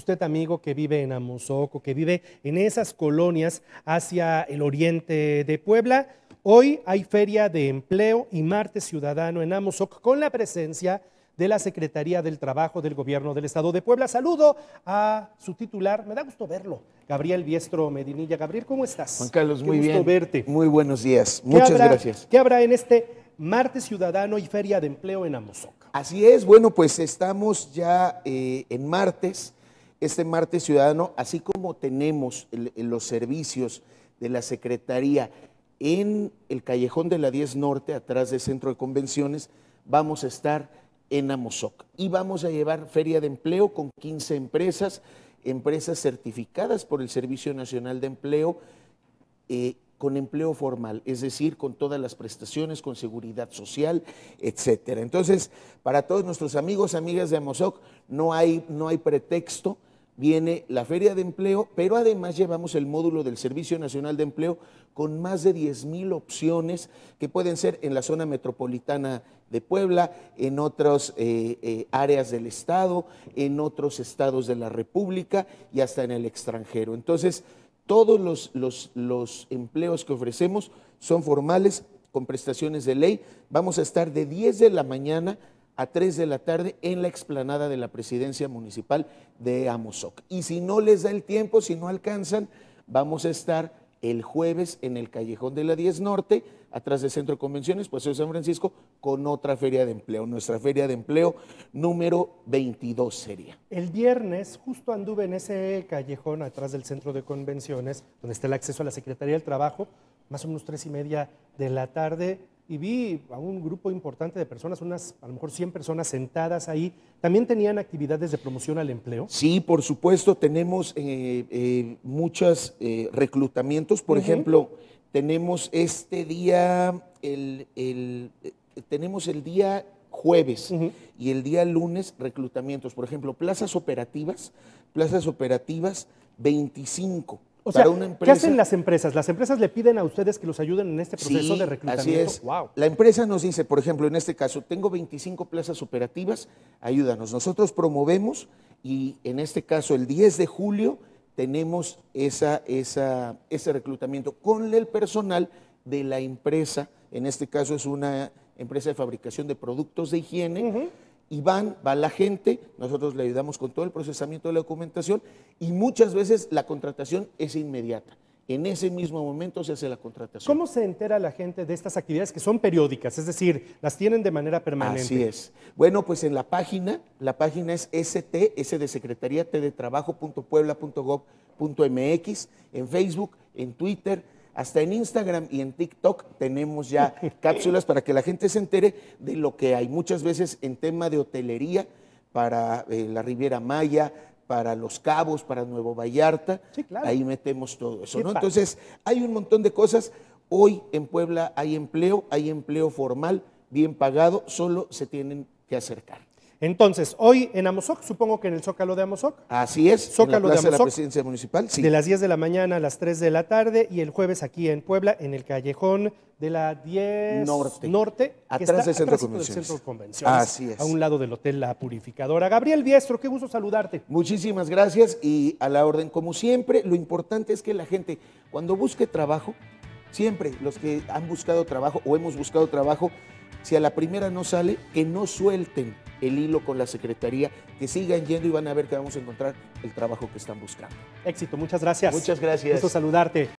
usted amigo que vive en Amozoco, que vive en esas colonias hacia el oriente de Puebla, hoy hay feria de empleo y martes ciudadano en Amozoc con la presencia de la Secretaría del Trabajo del Gobierno del Estado de Puebla. Saludo a su titular, me da gusto verlo, Gabriel Biestro Medinilla. Gabriel, ¿cómo estás? Juan Carlos, muy gusto verte. Muy buenos días, muchas gracias. ¿Qué habrá en este Martes Ciudadano y Feria de Empleo en Amozoc? Así es, bueno, pues estamos ya eh, en martes este martes ciudadano, así como tenemos los servicios de la Secretaría en el callejón de la 10 Norte, atrás del Centro de Convenciones, vamos a estar en Amozoc y vamos a llevar feria de empleo con 15 empresas, empresas certificadas por el Servicio Nacional de Empleo. Eh, con empleo formal, es decir, con todas las prestaciones, con seguridad social, etcétera. Entonces, para todos nuestros amigos, amigas de Amozoc, no hay, no hay pretexto viene la Feria de Empleo, pero además llevamos el módulo del Servicio Nacional de Empleo con más de 10 mil opciones que pueden ser en la zona metropolitana de Puebla, en otras eh, eh, áreas del Estado, en otros estados de la República y hasta en el extranjero. Entonces, todos los, los empleos que ofrecemos son formales con prestaciones de ley. Vamos a estar de 10 de la mañana a 3 de la tarde en la explanada de la presidencia municipal de Amozoc. Y si no les da el tiempo, si no alcanzan, vamos a estar el jueves en el Callejón de la 10 Norte, atrás del Centro de Convenciones, pues de San Francisco, con otra feria de empleo, nuestra feria de empleo número 22 sería. El viernes justo anduve en ese callejón atrás del Centro de Convenciones, donde está el acceso a la Secretaría del Trabajo, más o menos tres y media de la tarde, y vi a un grupo importante de personas, unas a lo mejor 100 personas sentadas ahí. ¿También tenían actividades de promoción al empleo? Sí, por supuesto, tenemos eh, eh, muchos eh, reclutamientos. Por ejemplo, tenemos este día, el, tenemos el día jueves y el día lunes reclutamientos. Por ejemplo, plazas operativas, plazas operativas 25 ¿qué hacen las empresas? Las empresas le piden a ustedes que los ayuden en este proceso de reclutamiento. Así es. La empresa nos dice, por ejemplo, en este caso, tengo 25 plazas operativas, ayúdanos. Nosotros promovemos y en este caso el 10 de julio tenemos esa, esa, ese reclutamiento con el personal de la empresa. En este caso es una empresa de fabricación de productos de higiene y van, va la gente, nosotros le ayudamos con todo el procesamiento de la documentación y muchas veces la contratación es inmediata. En ese mismo momento se hace la contratación. ¿Cómo se entera la gente de estas actividades que son periódicas? Es decir, las tienen de manera permanente. Así es. Bueno, pues en la página, la página es ST, de Secretaría en Facebook, en Twitter, hasta en Instagram y en TikTok tenemos ya cápsulas para que la gente se entere de lo que hay muchas veces en tema de hotelería para eh, la Riviera Maya, para Los Cabos, para Nuevo Vallarta. Ahí metemos todo eso, Entonces, hay un montón de cosas. Hoy en Puebla hay empleo, hay empleo formal, bien pagado, solo se tienen que acercar. Entonces, hoy en Amozoc, supongo que en el Zócalo de Amozoc. Así es, Zócalo de, la Presidencia Municipal, De las 10 de la mañana a las 3 de la tarde y el jueves aquí en Puebla, en el callejón de la 10 Norte, norte atrás, del, centro Centro de Convenciones. Así es. A un lado del Hotel La Purificadora. Gabriel Biestro, qué gusto saludarte. Muchísimas gracias y a la orden, como siempre, lo importante es que la gente, cuando busque trabajo, siempre los que han buscado trabajo o hemos buscado trabajo, si a la primera no sale, que no suelten el hilo con la Secretaría, que sigan yendo y van a ver que vamos a encontrar el trabajo que están buscando. Éxito, muchas gracias. Muchas gracias. Gusto saludarte.